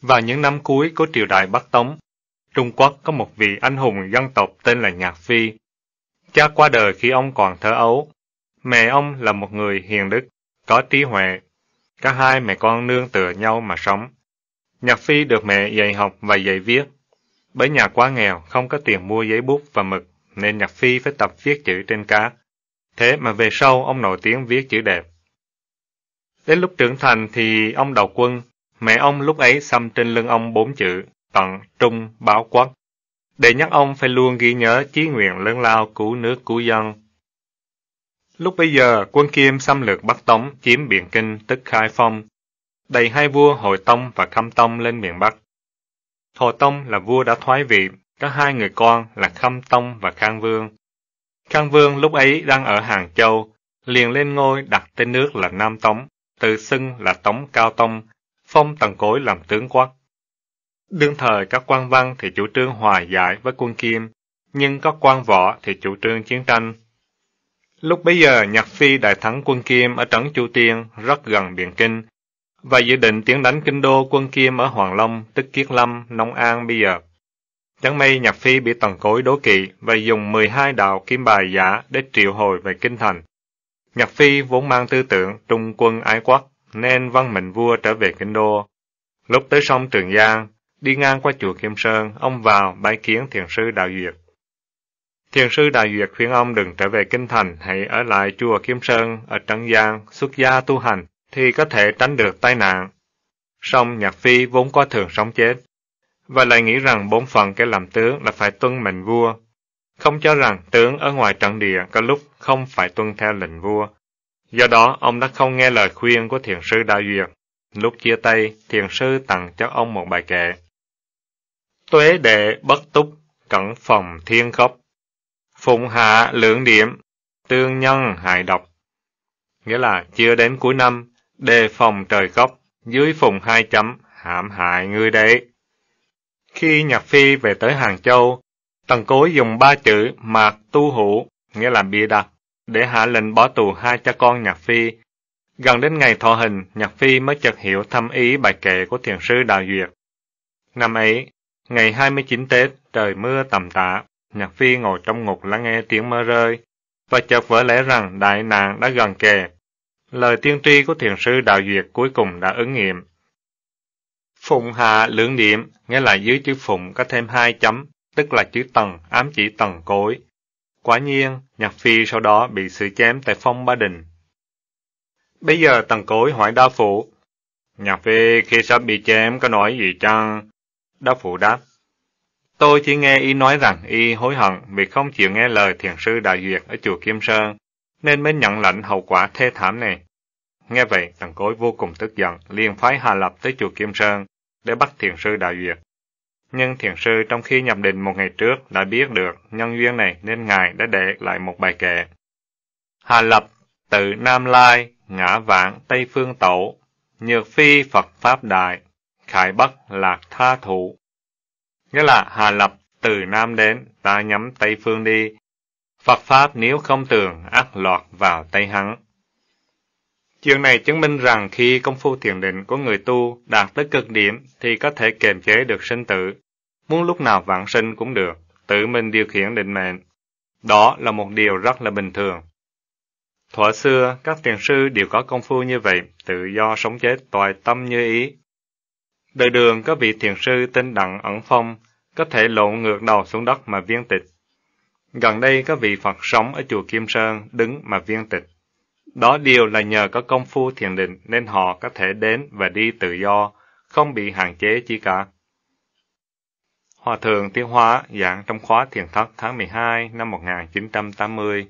Vào những năm cuối của triều đại Bắc Tống, Trung Quốc có một vị anh hùng dân tộc tên là Nhạc Phi. Cha qua đời khi ông còn thơ ấu. Mẹ ông là một người hiền đức, có trí huệ. Cả hai mẹ con nương tựa nhau mà sống. Nhạc Phi được mẹ dạy học và dạy viết. Bởi nhà quá nghèo, không có tiền mua giấy bút và mực nên Nhạc Phi phải tập viết chữ trên cá, Thế mà về sau ông nổi tiếng viết chữ đẹp. Đến lúc trưởng thành thì ông đầu quân, mẹ ông lúc ấy xăm trên lưng ông bốn chữ, Tận trung báo quốc, để nhắc ông phải luôn ghi nhớ chí nguyện lớn lao cứu nước cứu dân. Lúc bây giờ, quân Kim xâm lược Bắc Tống chiếm Biện Kinh tức Khai Phong, đầy hai vua Hồi Tông và Khâm Tông lên miền Bắc. Hồ Tông là vua đã thoái vị có hai người con là Khâm Tông và Khang Vương. Khang Vương lúc ấy đang ở Hàng Châu, liền lên ngôi đặt tên nước là Nam Tống, tự xưng là Tống Cao Tông, phong tầng Cối làm tướng quốc. Đương thời các quan văn thì chủ trương hòa giải với quân Kim, nhưng các quan võ thì chủ trương chiến tranh. Lúc bấy giờ Nhạc Phi đại thắng quân Kim ở trấn Chu Tiên rất gần biển Kinh, và dự định tiến đánh kinh đô quân Kim ở Hoàng Long, tức Kiết Lâm, Nông An bây giờ. Chẳng may Nhạc Phi bị tần cối đố kỵ và dùng 12 đạo kim bài giả để triệu hồi về kinh thành. Nhạc Phi vốn mang tư tưởng trung quân ái quốc nên văn mệnh vua trở về kinh đô. Lúc tới sông Trường Giang, đi ngang qua chùa Kim Sơn, ông vào bái kiến thiền sư Đạo Duyệt. Thiền sư Đạo Duyệt khuyên ông đừng trở về kinh thành, hãy ở lại chùa Kim Sơn ở Trân Giang, xuất gia tu hành, thì có thể tránh được tai nạn. Song Nhạc Phi vốn có thường sống chết, và lại nghĩ rằng bổn phận kẻ làm tướng là phải tuân mệnh vua, không cho rằng tướng ở ngoài trận địa có lúc không phải tuân theo lệnh vua. Do đó, ông đã không nghe lời khuyên của thiền sư Đa Duyệt. Lúc chia tay, thiền sư tặng cho ông một bài kệ. Tuế đệ bất túc, cẩn phòng thiên khốc. Phụng hạ lượng điểm, tương nhân hại độc. Nghĩa là chưa đến cuối năm, đề phòng trời khốc dưới phùng hai chấm, hãm hại người đấy. Khi Nhạc Phi về tới Hàng Châu, Tần Cối dùng ba chữ mạc tu hữu, nghĩa là bịa đặt, để hạ lệnh bỏ tù hai cha con Nhạc Phi. Gần đến ngày thọ hình, Nhạc Phi mới chợt hiểu thâm ý bài kệ của thiền sư Đạo Duyệt. Năm ấy, ngày 29 Tết, trời mưa tầm tã, Nhạc Phi ngồi trong ngục lắng nghe tiếng mưa rơi, và chợt vỡ lẽ rằng đại nạn đã gần kề. Lời tiên tri của thiền sư Đạo Duyệt cuối cùng đã ứng nghiệm. Phụng hạ lưỡng điểm, nghĩa là dưới chữ phụng có thêm hai chấm, tức là chữ tần, ám chỉ tần cối. Quả nhiên, Nhạc Phi sau đó bị xử chém tại phong Ba Đình. Bây giờ tần cối hỏi đa phụ, Nhạc Phi khi sắp bị chém có nói gì chăng? Đa phụ đáp, tôi chỉ nghe y nói rằng y hối hận vì không chịu nghe lời thiền sư Đại Duyệt ở chùa Kim Sơn, nên mới nhận lãnh hậu quả thê thảm này. Nghe vậy, tần cối vô cùng tức giận, liền phái Hà Lập tới chùa Kim Sơn, để bắt thiền sư Đại Duyệt. Nhưng thiền sư trong khi nhập định một ngày trước đã biết được nhân duyên này nên Ngài đã để lại một bài kệ. Hà lập tự Nam Lai, ngã vạn Tây Phương tổ nhược phi Phật Pháp Đại, khải bất lạc tha thủ. Nghĩa là Hà lập từ Nam đến, ta nhắm Tây Phương đi. Phật Pháp nếu không tường, ác lọt vào Tây Hắn. Chuyện này chứng minh rằng khi công phu thiền định của người tu đạt tới cực điểm thì có thể kiềm chế được sinh tử. Muốn lúc nào vãng sinh cũng được, tự mình điều khiển định mệnh. Đó là một điều rất là bình thường. Thuở xưa, các thiền sư đều có công phu như vậy, tự do sống chết toàn tâm như ý. Đời đường có vị thiền sư tên Đặng Ẩn Phong, có thể lộn ngược đầu xuống đất mà viên tịch. Gần đây có vị Phật sống ở chùa Kim Sơn, đứng mà viên tịch. Đó đều là nhờ có công phu thiền định nên họ có thể đến và đi tự do, không bị hạn chế chi cả. Hòa thượng Tiêu Hóa giảng trong khóa thiền thất tháng 12 năm 1980.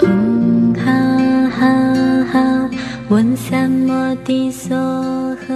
Tung ha ha ha, 问三摩地所何？